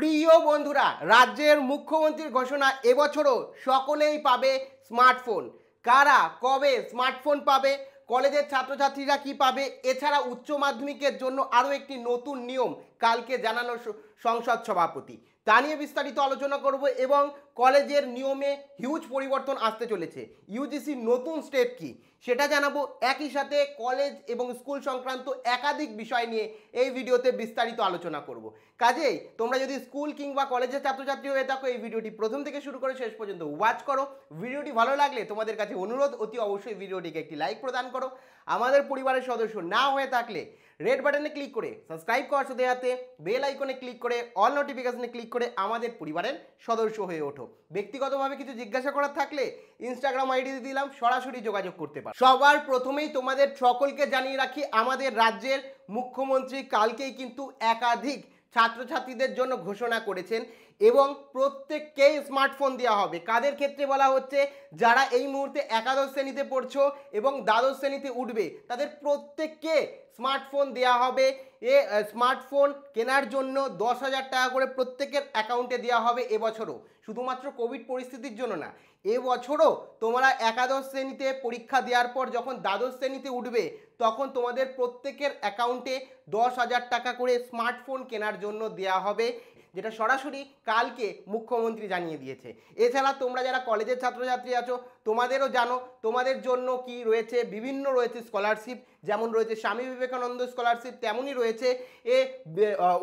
প্রিয় বন্ধুরা রাজ্যের মুখ্যমন্ত্রীর ঘোষণা এবছরও সকলেই পাবে স্মার্টফোন কারা কবে স্মার্টফোন পাবে কলেজের ছাত্রছাত্রীরা কি পাবে এছাড়া উচ্চ মাধ্যমিকের জন্য আরও একটি নতুন নিয়ম কালকে জানানো সংসদ সভাপতি তা নিয়ে বিস্তারিত আলোচনা করব এবং কলেজের নিয়মে হিউজ পরিবর্তন আসতে চলেছে ইউজিসি নতুন স্টেপ কি সেটা জানাবো একই সাথে কলেজ এবং স্কুল সংক্রান্ত একাধিক বিষয় নিয়ে এই ভিডিওতে বিস্তারিত আলোচনা করব কাজেই তোমরা যদি স্কুল কিংবা কলেজের ছাত্রছাত্রী হয়ে থাকো এই ভিডিওটি প্রথম থেকে শুরু করে শেষ পর্যন্ত ওয়াচ করো ভিডিওটি ভালো লাগলে তোমাদের কাছে অনুরোধ অতি অবশ্যই ভিডিওটিকে একটি লাইক প্রদান করো আমাদের পরিবারের সদস্য না হয়ে থাকলে রেড বাটনে ক্লিক করে সাবস্ক্রাইব করার সাথে সাথে বেল আইকনে ক্লিক করে অল নোটিফিকেশনে ক্লিক করে আমাদের পরিবারের সদস্য হয়ে ওঠো ওঠো ব্যক্তিগতভাবে কিছু জিজ্ঞাসা করার থাকলে ইনস্টাগ্রাম আইডি দিলাম সরাসরি যোগাযোগ করতে পারো সবার প্রথমেই তোমাদের সকলকে জানিয়ে রাখি আমাদের রাজ্যের মুখ্যমন্ত্রী কালকেই কিন্তু একাধিক ছাত্রছাত্রীদের জন্য ঘোষণা করেছেন এবং প্রত্যেককেই স্মার্টফোন দেওয়া হবে কাদের ক্ষেত্রে বলা হচ্ছে যারা এই মুহূর্তে একাদশ শ্রেণীতে পড়ছো এবং দ্বাদশ শ্রেণীতে উঠবে তাদের প্রত্যেককে স্মার্টফোন দেওয়া হবে এ স্মার্টফোন কেনার জন্য দশ হাজার টাকা করে প্রত্যেকের অ্যাকাউন্টে দেওয়া হবে এবছরও শুধুমাত্র কোভিড পরিস্থিতির জন্য না এবছরও তোমরা একাদশ শ্রেণীতে পরীক্ষা দেওয়ার পর যখন দ্বাদশ শ্রেণীতে উঠবে তখন তোমাদের প্রত্যেকের অ্যাকাউন্টে দশ হাজার টাকা করে স্মার্টফোন কেনার জন্য দেয়া হবে যেটা সরাসরি কালকে মুখ্যমন্ত্রী জানিয়ে দিয়েছে এছাড়া তোমরা যারা কলেজের ছাত্রছাত্রী আছো তোমাদেরও জানো তোমাদের জন্য কি রয়েছে বিভিন্ন রয়েছে স্কলারশিপ যেমন রয়েছে স্বামী বিবেকানন্দ স্কলারশিপ তেমনই রয়েছে 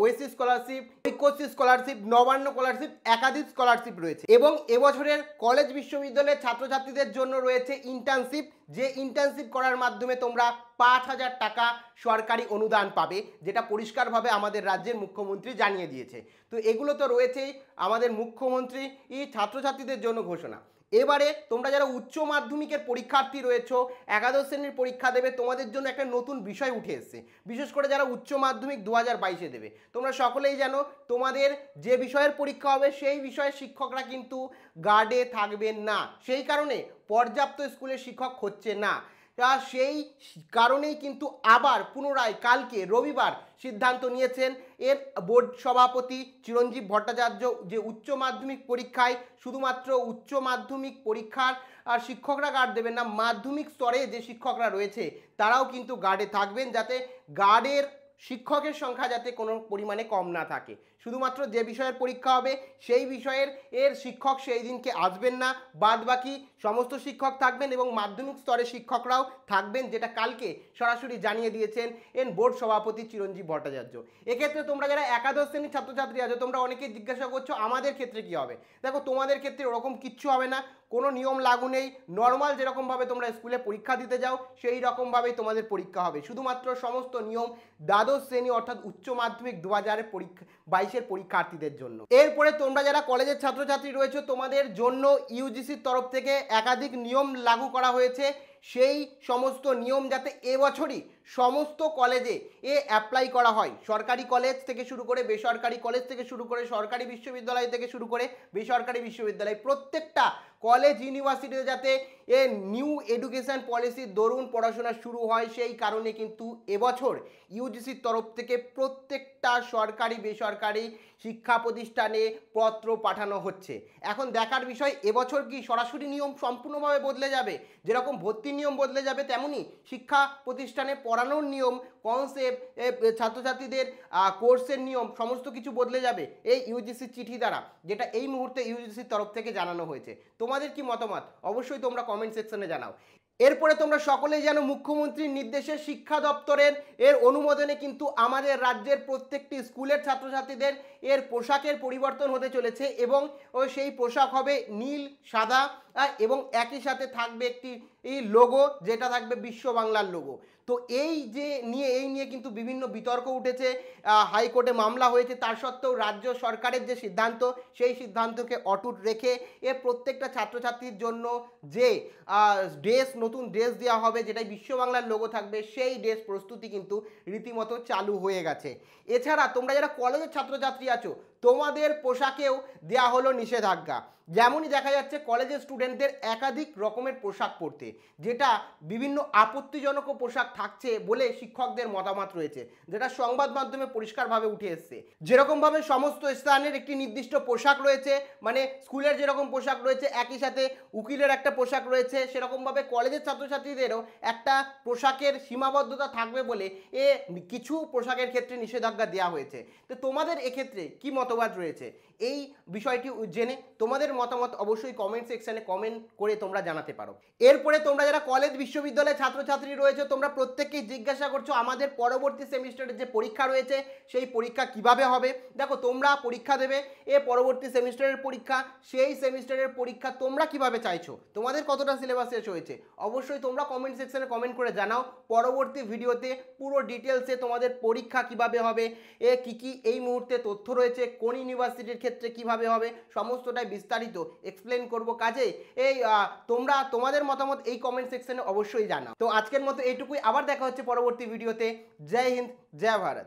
Oasis scholarship Aikyashree scholarship Nabanna scholarship একাধিক স্কলারশিপ রয়েছে এবং এবছরের কলেজ বিশ্ববিদ্যালয়ের ছাত্রছাত্রীদের জন্য রয়েছে ইন্টার্নশিপ যে ইন্টার্নশিপ করার মাধ্যমে তোমরা পাঁচ হাজার টাকা সরকারি অনুদান পাবে যেটা পরিষ্কারভাবে আমাদের রাজ্যের মুখ্যমন্ত্রী জানিয়ে দিয়েছে তো এগুলো তো রয়েছেই আমাদের মুখ্যমন্ত্রী ছাত্রছাত্রীদের জন্য ঘোষণা এবারে তোমরা যারা উচ্চ মাধ্যমিকের পরীক্ষার্থী রয়েছ একাদশ শ্রেণীর পরীক্ষা দেবে তোমাদের জন্য একটা নতুন বিষয় উঠে এসছে বিশেষ করে যারা উচ্চ মাধ্যমিক দু হাজার বাইশে দেবে তোমরা সকলেই জানো তোমাদের যে বিষয়ের পরীক্ষা হবে সেই বিষয়ে শিক্ষকরা কিন্তু গার্ডে থাকবেন না সেই কারণে পর্যাপ্ত স্কুলের শিক্ষক হচ্ছে না সেই কারণেই কিন্তু আবার পুনরায় কালকে রবিবার সিদ্ধান্ত নিয়েছেন এর বোর্ড সভাপতি চিরঞ্জীব ভট্টাচার্য যে উচ্চ মাধ্যমিক পরীক্ষায় শুধুমাত্র উচ্চ মাধ্যমিক পরীক্ষার আর শিক্ষকরা গার্ড দেবেন না মাধ্যমিক স্তরে যে শিক্ষকরা রয়েছে তারাও কিন্তু গার্ডে থাকবেন যাতে গার্ডের শিক্ষকের সংখ্যা যাতে কোনো পরিমাণে কম না থাকে শুধুমাত্র যে বিষয়ের পরীক্ষা হবে সেই বিষয়ের এর শিক্ষক সেই দিনকে আসবেন না বাদ বাকি সমস্ত শিক্ষক থাকবেন এবং মাধ্যমিক স্তরের শিক্ষকরাও থাকবেন যেটা কালকে সরাসরি জানিয়ে দিয়েছেন এন বোর্ড সভাপতি চিরঞ্জীব ভট্টাচার্য এক্ষেত্রে তোমরা যারা একাদশ শ্রেণীর ছাত্রছাত্রী আছো তোমরা অনেকে জিজ্ঞাসা করছো আমাদের ক্ষেত্রে কি হবে দেখো তোমাদের ক্ষেত্রে ওরকম কিচ্ছু হবে না কোনো নিয়ম লাগু নেই নর্মাল যেরকমভাবে তোমরা স্কুলে পরীক্ষা দিতে যাও সেই রকমভাবেই তোমাদের পরীক্ষা হবে শুধুমাত্র সমস্ত নিয়ম দ্বাদশ শ্রেণী অর্থাৎ উচ্চ মাধ্যমিক দু হাজারের পরীক্ষা বাইশে বাইশের পরীক্ষার্থীদের জন্য এরপরে তোমরা যারা কলেজের ছাত্রছাত্রী রয়েছে তোমাদের জন্য ইউজিসির তরফ থেকে একাধিক নিয়ম লাগু করা হয়েছে সেই সমস্ত নিয়ম যাতে এবছরই সমস্ত কলেজে এ অ্যাপ্লাই করা হয় সরকারি কলেজ থেকে শুরু করে বেসরকারি কলেজ থেকে শুরু করে সরকারি বিশ্ববিদ্যালয় থেকে শুরু করে বেসরকারি বিশ্ববিদ্যালয় প্রত্যেকটা কলেজ ইউনিভার্সিটিতে যাতে এ নিউ এডুকেশন পলিসির দরুন পড়াশোনা শুরু হয় সেই কারণে কিন্তু এবছর ইউজিসির তরফ থেকে প্রত্যেকটা সরকারি বেসরকারি শিক্ষা প্রতিষ্ঠানে পত্র পাঠানো হচ্ছে এখন দেখার বিষয় এবছর কি সরাসরি নিয়ম সম্পূর্ণভাবে বদলে যাবে যেরকম ভর্তি ভর্তির নিয়ম বদলে যাবে তেমনই শিক্ষা প্রতিষ্ঠানে পড়ানোর নিয়ম কনসেপ্ট ছাত্রছাত্রীদের কোর্সের নিয়ম সমস্ত কিছু বদলে যাবে এই ইউজিসি চিঠি দ্বারা যেটা এই মুহূর্তে ইউজিসির তরফ থেকে জানানো হয়েছে তোমাদের কি মতামত অবশ্যই তোমরা কমেন্ট সেকশনে জানাও এরপরে তোমরা সকলেই জানো মুখ্যমন্ত্রীর নির্দেশে শিক্ষা দপ্তরের এর অনুমোদনে কিন্তু আমাদের রাজ্যের প্রত্যেকটি স্কুলের ছাত্রছাত্রীদের এর পোশাকের পরিবর্তন হতে চলেছে এবং সেই পোশাক হবে নীল সাদা এবং একই সাথে থাকবে একটি লোগো যেটা থাকবে বিশ্ব বাংলার লোগো তো এই যে নিয়ে এই নিয়ে কিন্তু বিভিন্ন বিতর্ক উঠেছে হাইকোর্টে মামলা হয়েছে তার সত্ত্বেও রাজ্য সরকারের যে সিদ্ধান্ত সেই সিদ্ধান্তকে অটুট রেখে এ প্রত্যেকটা ছাত্রছাত্রীর জন্য যে ড্রেস নতুন ড্রেস দেওয়া হবে যেটাই বিশ্ববাংলার লোগো থাকবে সেই ড্রেস প্রস্তুতি কিন্তু রীতিমতো চালু হয়ে গেছে এছাড়া তোমরা যারা কলেজের ছাত্রছাত্রী আছো তোমাদের পোশাকেও দেয়া হলো নিষেধাজ্ঞা যেমনই দেখা যাচ্ছে কলেজের স্টুডেন্টদের একাধিক রকমের পোশাক পরতে যেটা বিভিন্ন আপত্তিজনক পোশাক থাকছে বলে শিক্ষকদের মতামত রয়েছে যেটা সংবাদ মাধ্যমে পরিষ্কারভাবে উঠে এসছে যেরকমভাবে সমস্ত স্থানের একটি নির্দিষ্ট পোশাক রয়েছে মানে স্কুলের যেরকম পোশাক রয়েছে একই সাথে উকিলের একটা পোশাক রয়েছে সেরকমভাবে কলেজের ছাত্রছাত্রীদেরও একটা পোশাকের সীমাবদ্ধতা থাকবে বলে এ কিছু পোশাকের ক্ষেত্রে নিষেধাজ্ঞা দেওয়া হয়েছে তো তোমাদের এক্ষেত্রে কী মত মতবাদ রয়েছে এই বিষয়টি জেনে তোমাদের মতামত অবশ্যই কমেন্ট সেকশানে কমেন্ট করে তোমরা জানাতে পারো এরপরে তোমরা যারা কলেজ বিশ্ববিদ্যালয়ের ছাত্রছাত্রী রয়েছে তোমরা প্রত্যেককেই জিজ্ঞাসা করছো আমাদের পরবর্তী সেমিস্টারের যে পরীক্ষা রয়েছে সেই পরীক্ষা কিভাবে হবে দেখো তোমরা পরীক্ষা দেবে এ পরবর্তী সেমিস্টারের পরীক্ষা সেই সেমিস্টারের পরীক্ষা তোমরা কিভাবে চাইছো তোমাদের কতটা সিলেবাস শেষ হয়েছে অবশ্যই তোমরা কমেন্ট সেকশানে কমেন্ট করে জানাও পরবর্তী ভিডিওতে পুরো ডিটেলসে তোমাদের পরীক্ষা কিভাবে হবে এ কি কি এই মুহূর্তে তথ্য রয়েছে কোন ইউনিভার্সিটির ক্ষেত্রে কিভাবে হবে সমস্তটাই বিস্তারিত এক্সপ্লেন করব কাজেই এই তোমরা তোমাদের মতামত এই কমেন্ট সেকশনে অবশ্যই জানাও তো আজকের মতো এইটুকুই আবার দেখা হচ্ছে পরবর্তী ভিডিওতে জয় হিন্দ জয় ভারত